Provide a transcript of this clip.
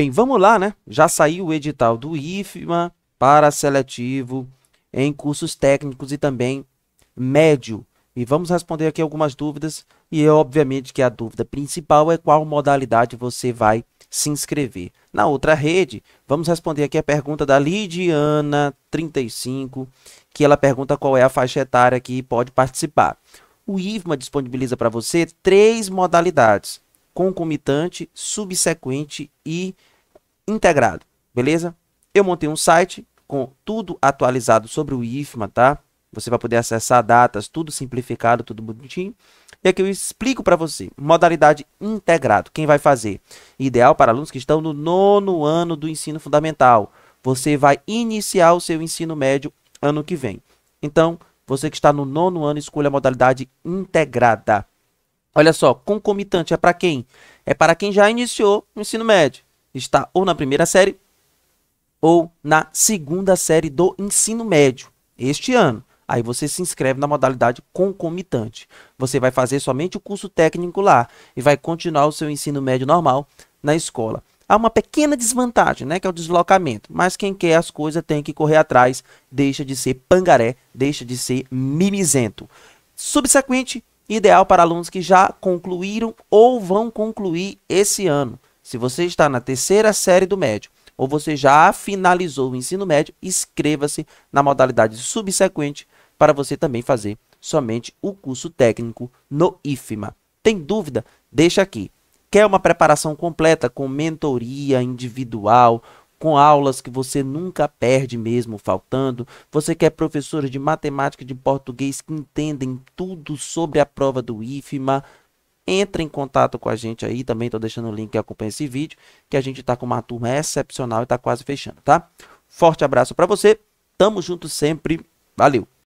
Bem, vamos lá, né? Já saiu o edital do IFMA para seletivo em cursos técnicos e também médio. E vamos responder aqui algumas dúvidas. E obviamente que a dúvida principal é qual modalidade você vai se inscrever. Na outra rede, vamos responder aqui a pergunta da Lidiana35, que ela pergunta qual é a faixa etária que pode participar. O IFMA disponibiliza para você três modalidades: concomitante, subsequente e integrado, beleza? Eu montei um site com tudo atualizado sobre o IFMA, tá? Você vai poder acessar datas, tudo simplificado, tudo bonitinho. E aqui eu explico para você, modalidade integrado, quem vai fazer? Ideal para alunos que estão no nono ano do ensino fundamental. Você vai iniciar o seu ensino médio ano que vem. Então, você que está no nono ano, escolha a modalidade integrada. Olha só, concomitante é para quem? É para quem já iniciou o ensino médio está ou na primeira série ou na segunda série do ensino médio este ano. Aí você se inscreve na modalidade concomitante. Você vai fazer somente o curso técnico lá e vai continuar o seu ensino médio normal na escola. Há uma pequena desvantagem, né, que é o deslocamento, mas quem quer as coisas tem que correr atrás, deixa de ser pangaré, deixa de ser mimizento. Subsequente, ideal para alunos que já concluíram ou vão concluir esse ano. Se você está na terceira série do médio ou você já finalizou o ensino médio, inscreva-se na modalidade subsequente para você também fazer somente o curso técnico no IFMA. Tem dúvida? Deixa aqui. Quer uma preparação completa com mentoria individual, com aulas que você nunca perde mesmo faltando? Você quer é professores de matemática e de português que entendem tudo sobre a prova do IFMA? Entra em contato com a gente aí, também estou deixando o link que acompanha esse vídeo, que a gente está com uma turma excepcional e está quase fechando, tá? Forte abraço para você, tamo junto sempre, valeu!